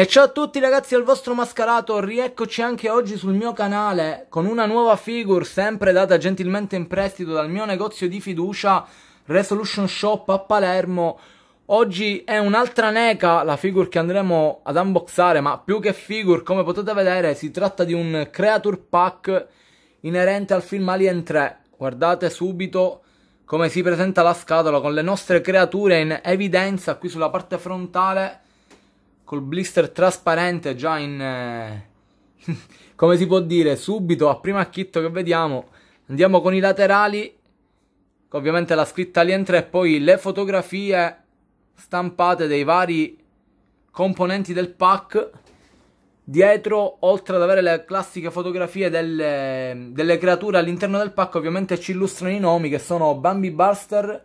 E ciao a tutti ragazzi al vostro mascarato, rieccoci anche oggi sul mio canale con una nuova figure sempre data gentilmente in prestito dal mio negozio di fiducia Resolution Shop a Palermo Oggi è un'altra NECA la figure che andremo ad unboxare ma più che figure come potete vedere si tratta di un creature pack inerente al film Alien 3 Guardate subito come si presenta la scatola con le nostre creature in evidenza qui sulla parte frontale col blister trasparente già in... Eh, come si può dire, subito, a prima acchitto che vediamo, andiamo con i laterali, ovviamente la scritta lì e poi le fotografie stampate dei vari componenti del pack. Dietro, oltre ad avere le classiche fotografie delle, delle creature all'interno del pack, ovviamente ci illustrano i nomi che sono Bambi Buster,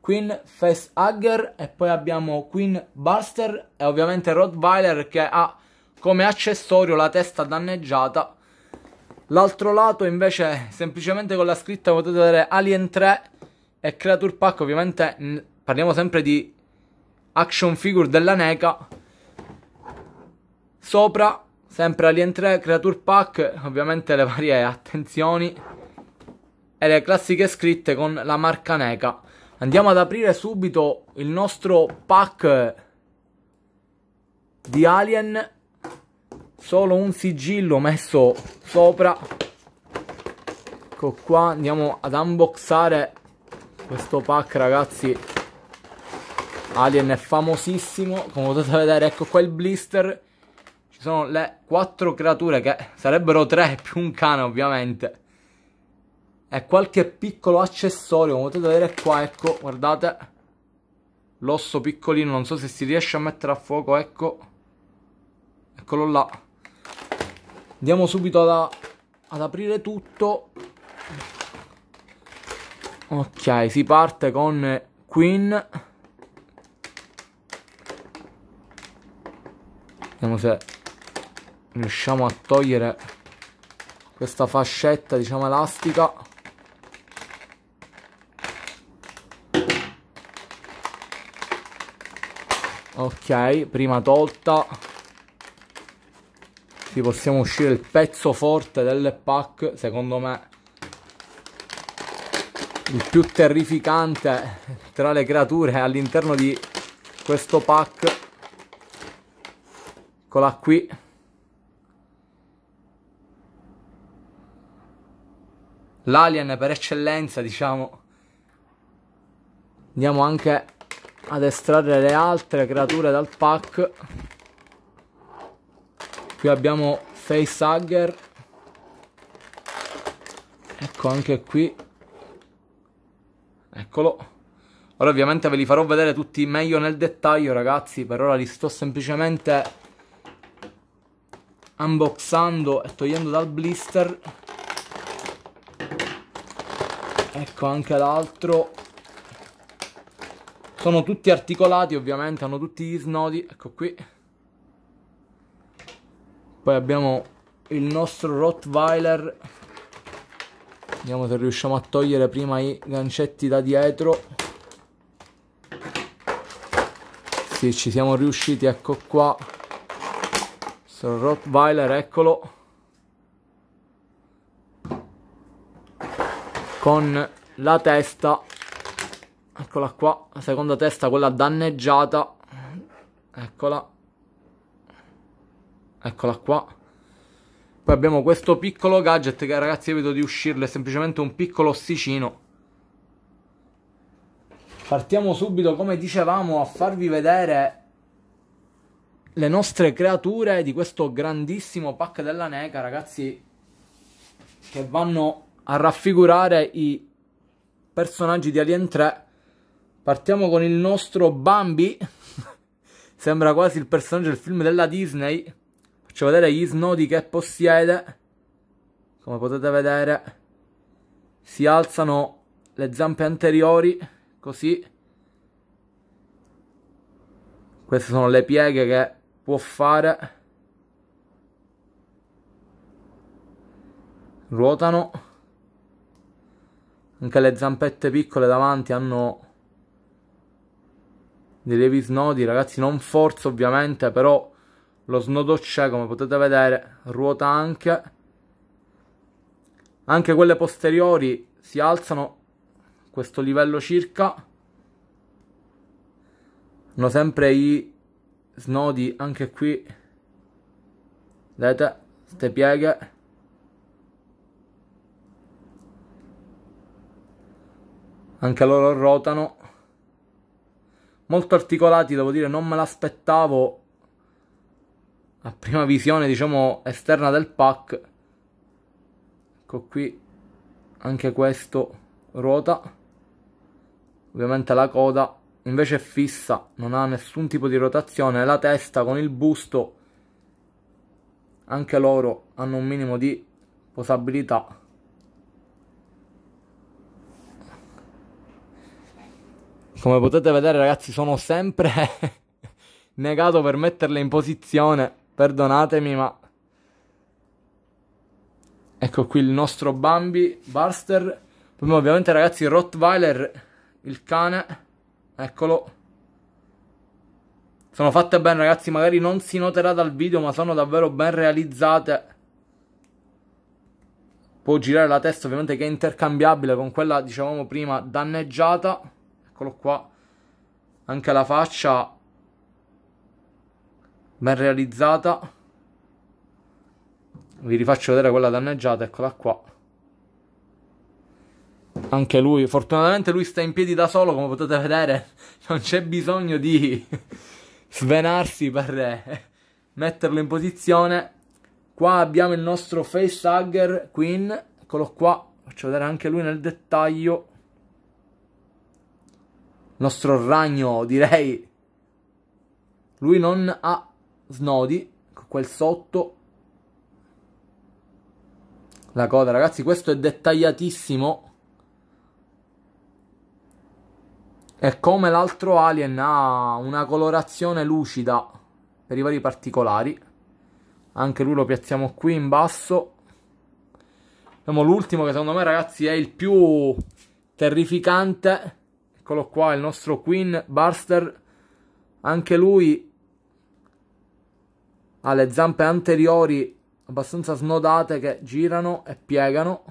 Queen Face Hugger e poi abbiamo Queen Buster e ovviamente Rottweiler che ha come accessorio la testa danneggiata. L'altro lato invece semplicemente con la scritta potete vedere Alien 3 e Creature Pack ovviamente parliamo sempre di action figure della NECA. Sopra sempre Alien 3, Creature Pack, ovviamente le varie attenzioni e le classiche scritte con la marca NECA. Andiamo ad aprire subito il nostro pack di Alien. Solo un sigillo messo sopra. Ecco qua, andiamo ad unboxare questo pack ragazzi. Alien è famosissimo, come potete vedere ecco qua il blister. Ci sono le quattro creature che sarebbero tre più un cane ovviamente è qualche piccolo accessorio come potete vedere qua ecco guardate l'osso piccolino non so se si riesce a mettere a fuoco ecco eccolo là andiamo subito ad, ad aprire tutto ok si parte con Queen vediamo se riusciamo a togliere questa fascetta diciamo elastica ok prima tolta ci possiamo uscire il pezzo forte del pack secondo me il più terrificante tra le creature all'interno di questo pack eccola qui l'alien per eccellenza diciamo andiamo anche ad estrarre le altre creature dal pack qui abbiamo face hugger ecco anche qui eccolo ora ovviamente ve li farò vedere tutti meglio nel dettaglio ragazzi per ora li sto semplicemente unboxando e togliendo dal blister ecco anche l'altro sono tutti articolati ovviamente, hanno tutti gli snodi, ecco qui. Poi abbiamo il nostro Rottweiler. Vediamo se riusciamo a togliere prima i gancetti da dietro. Sì, ci siamo riusciti, ecco qua. Sono Rottweiler, eccolo. Con la testa Eccola qua, la seconda testa, quella danneggiata. Eccola. Eccola qua. Poi abbiamo questo piccolo gadget che ragazzi evito di uscirlo, è semplicemente un piccolo ossicino. Partiamo subito, come dicevamo, a farvi vedere le nostre creature di questo grandissimo pack della NECA, ragazzi, che vanno a raffigurare i personaggi di Alien 3 Partiamo con il nostro Bambi. Sembra quasi il personaggio del film della Disney. Faccio vedere gli snodi che possiede. Come potete vedere, si alzano le zampe anteriori, così. Queste sono le pieghe che può fare. Ruotano. Anche le zampette piccole davanti hanno di Davis snodi ragazzi non forza ovviamente, però lo snodo c'è come potete vedere, ruota anche. Anche quelle posteriori si alzano questo livello circa. Hanno sempre i snodi anche qui. Vedete, queste pieghe. Anche loro ruotano molto articolati, devo dire, non me l'aspettavo a prima visione, diciamo, esterna del pack. Ecco qui, anche questo ruota. Ovviamente la coda invece è fissa, non ha nessun tipo di rotazione. La testa con il busto, anche loro hanno un minimo di posabilità. come potete vedere ragazzi sono sempre negato per metterle in posizione, perdonatemi ma... Ecco qui il nostro Bambi Barster, poi ovviamente ragazzi Rottweiler, il cane, eccolo. Sono fatte bene ragazzi, magari non si noterà dal video ma sono davvero ben realizzate. Può girare la testa ovviamente che è intercambiabile con quella, dicevamo prima, danneggiata eccolo qua. Anche la faccia ben realizzata. Vi rifaccio vedere quella danneggiata, eccola qua. Anche lui, fortunatamente lui sta in piedi da solo, come potete vedere, non c'è bisogno di svenarsi per eh, metterlo in posizione. Qua abbiamo il nostro facehugger Queen, eccolo qua, faccio vedere anche lui nel dettaglio nostro ragno, direi. Lui non ha snodi, quel sotto. La coda, ragazzi, questo è dettagliatissimo. E come l'altro alien ha una colorazione lucida per i vari particolari. Anche lui lo piazziamo qui in basso. Abbiamo l'ultimo che secondo me ragazzi è il più terrificante Eccolo qua, il nostro Queen Buster, Anche lui ha le zampe anteriori abbastanza snodate che girano e piegano.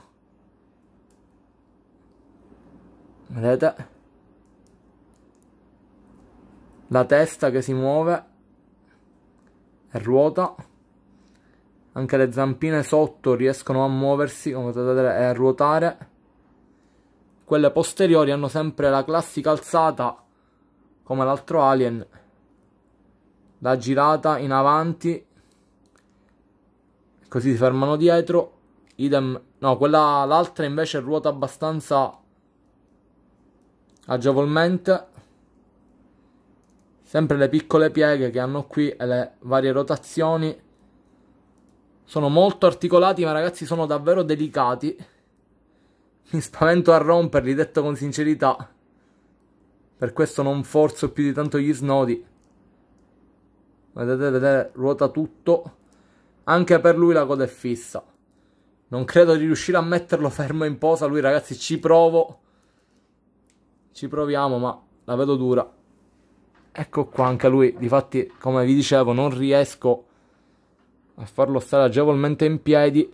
Vedete? La testa che si muove e ruota. Anche le zampine sotto riescono a muoversi, come potete vedere, e a ruotare. Quelle posteriori hanno sempre la classica alzata, come l'altro Alien, la girata in avanti, così si fermano dietro. Idem, no, quella, l'altra invece ruota abbastanza agevolmente. Sempre le piccole pieghe che hanno qui e le varie rotazioni sono molto articolati ma ragazzi sono davvero delicati mi spavento a romperli, detto con sincerità. Per questo non forzo più di tanto gli snodi. Vedete, vedete, ruota tutto. Anche per lui la coda è fissa. Non credo di riuscire a metterlo fermo in posa. Lui, ragazzi, ci provo. Ci proviamo, ma la vedo dura. Ecco qua anche lui. Difatti, come vi dicevo, non riesco a farlo stare agevolmente in piedi.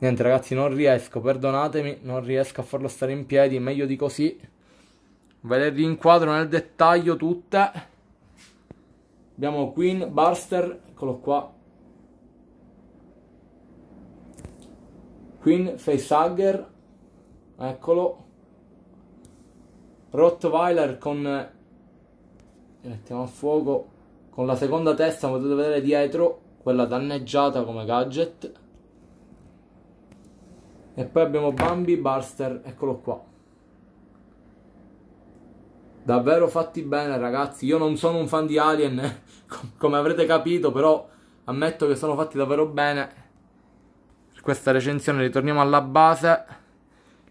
Niente ragazzi, non riesco, perdonatemi, non riesco a farlo stare in piedi, meglio di così. Ve le rinquadro nel dettaglio tutte. Abbiamo Queen, Barster, eccolo qua. Queen, Facehugger, eccolo. Rottweiler con... Eh, mettiamo a fuoco. Con la seconda testa potete vedere dietro, quella danneggiata come gadget e poi abbiamo Bambi Barster, eccolo qua. Davvero fatti bene ragazzi, io non sono un fan di Alien, eh. come avrete capito, però ammetto che sono fatti davvero bene. Per questa recensione ritorniamo alla base.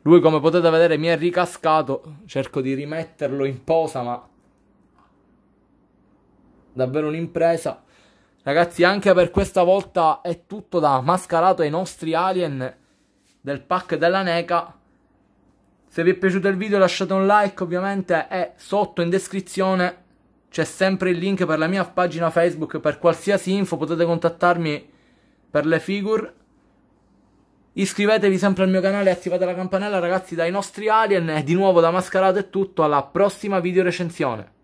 Lui come potete vedere mi è ricascato, cerco di rimetterlo in posa ma... Davvero un'impresa. Ragazzi anche per questa volta è tutto da mascarato ai nostri Alien del pack della NECA. Se vi è piaciuto il video lasciate un like ovviamente e sotto in descrizione c'è sempre il link per la mia pagina Facebook. Per qualsiasi info potete contattarmi per le figure. Iscrivetevi sempre al mio canale e attivate la campanella ragazzi dai nostri alien. E di nuovo da Mascarato è tutto, alla prossima video recensione.